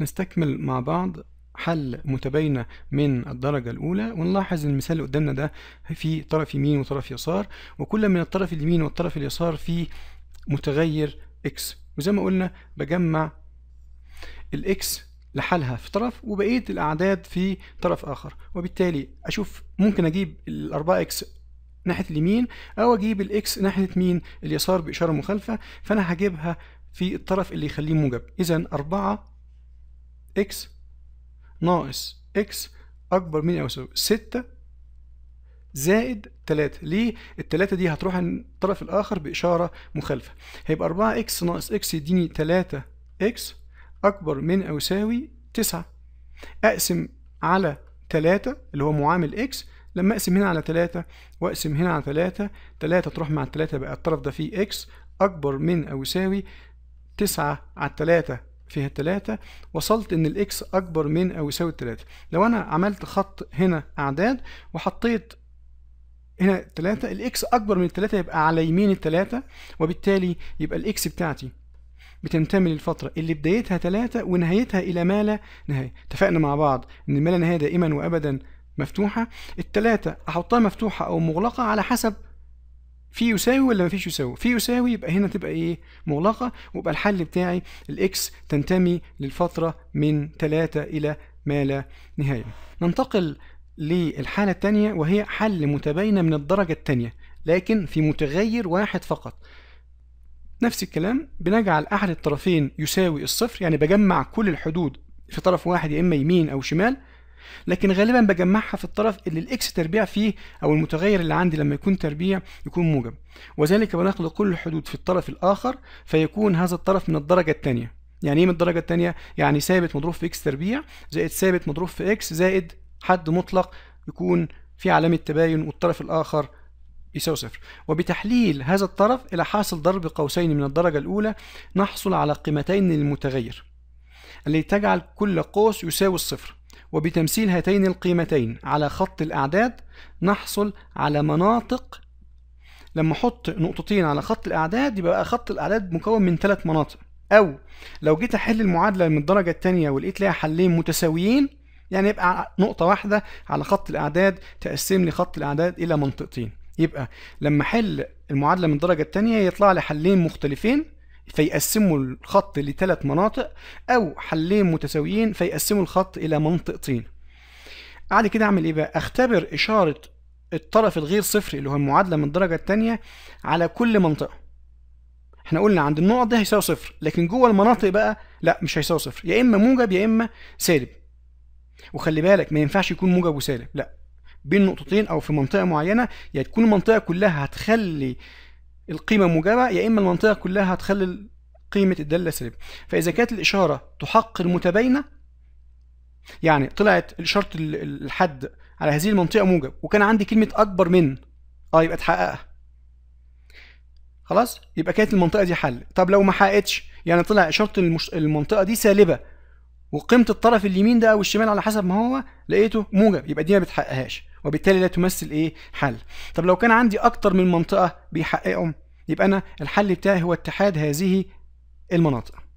نستكمل مع بعض حل متباينة من الدرجة الأولى ونلاحظ المثال اللي قدامنا ده في طرف يمين وطرف يسار وكل من الطرف اليمين والطرف اليسار فيه متغير x وزي ما قلنا بجمع الاكس لحالها في طرف وبقية الأعداد في طرف آخر وبالتالي أشوف ممكن أجيب الأربعة إكس ناحية اليمين أو أجيب الإكس ناحية مين اليسار بإشارة مخالفة فأنا هجيبها في الطرف اللي يخليه موجب إذا أربعة اكس ناقص اكس اكبر من او يساوي 6 زائد 3 ليه التلاتة دي هتروح عن الطرف الاخر باشاره مخالفه هيبقى 4 اكس ناقص اكس يديني 3 اكس اكبر من او يساوي 9 اقسم على 3 اللي هو معامل اكس لما اقسم هنا على 3 واقسم هنا على 3 3 تروح مع 3 بقى الطرف ده فيه اكس اكبر من او يساوي 9 على 3 فيها 3 وصلت ان الاكس اكبر من او يساوي 3 لو انا عملت خط هنا اعداد وحطيت هنا 3 الاكس اكبر من 3 يبقى على يمين ال3 وبالتالي يبقى الاكس بتاعتي بتنتمي للفترة اللي بدايتها 3 ونهايتها إلى ما لا نهاية اتفقنا مع بعض إن ما لا نهاية دائما وأبدا مفتوحة التلاتة أحطها مفتوحة أو مغلقة على حسب في يساوي ولا مفيش يساوي في يساوي يبقى هنا تبقى ايه مغلقه ويبقى الحل بتاعي الاكس تنتمي للفتره من 3 الى ما لا نهايه ننتقل للحاله الثانيه وهي حل متباينه من الدرجه الثانيه لكن في متغير واحد فقط نفس الكلام بنجعل احد الطرفين يساوي الصفر يعني بجمع كل الحدود في طرف واحد يا اما يمين او شمال لكن غالبا بجمعها في الطرف اللي الاكس تربيع فيه او المتغير اللي عندي لما يكون تربيع يكون موجب وذلك بنخلق كل الحدود في الطرف الاخر فيكون هذا الطرف من الدرجه الثانيه يعني ايه من الدرجه الثانيه يعني ثابت مضروب في اكس تربيع زائد ثابت مضروب في اكس زائد حد مطلق يكون في علامه تباين والطرف الاخر يساوي صفر وبتحليل هذا الطرف إلى حاصل ضرب قوسين من الدرجة الأولى نحصل على قيمتين للمتغير التي تجعل كل قوس يساوي الصفر وبتمثيل هاتين القيمتين على خط الأعداد نحصل على مناطق لما أحط نقطتين على خط الأعداد يبقى خط الأعداد مكون من ثلاث مناطق أو لو جيت أحل المعادلة من الدرجة الثانية ولقيت لها حلين متساويين يعني يبقى نقطة واحدة على خط الأعداد تقسم لي خط الأعداد إلى منطقتين يبقى لما أحل المعادلة من الدرجة الثانية يطلع لي حلين مختلفين فيقسموا الخط لثلاث مناطق او حلين متساويين فيقسموا الخط الى منطقتين بعد كده اعمل ايه بقى اختبر اشاره الطرف الغير صفر اللي هو المعادله من الدرجه الثانيه على كل منطقه احنا قلنا عند النقط ده هيساوي صفر لكن جوه المناطق بقى لا مش هيساوي صفر يا اما موجب يا اما سالب وخلي بالك ما ينفعش يكون موجب وسالب لا بين نقطتين او في منطقه معينه يا يعني تكون المنطقه كلها هتخلي القيمة موجبة يا إما المنطقة كلها هتخلي قيمة الدالة سالبة فإذا كانت الإشارة تحق المتباينة يعني طلعت إشارة الحد على هذه المنطقة موجب وكان عندي كلمة أكبر من أه يبقى اتحققها خلاص يبقى كانت المنطقة دي حل طب لو ما حققتش يعني طلع إشارة المنطقة دي سالبة وقيمه الطرف اليمين ده او الشمال على حسب ما هو لقيته موجب يبقى دي ما بتحققهاش وبالتالي لا تمثل ايه حل طب لو كان عندي اكتر من منطقه بيحققهم يبقى انا الحل بتاعي هو اتحاد هذه المناطق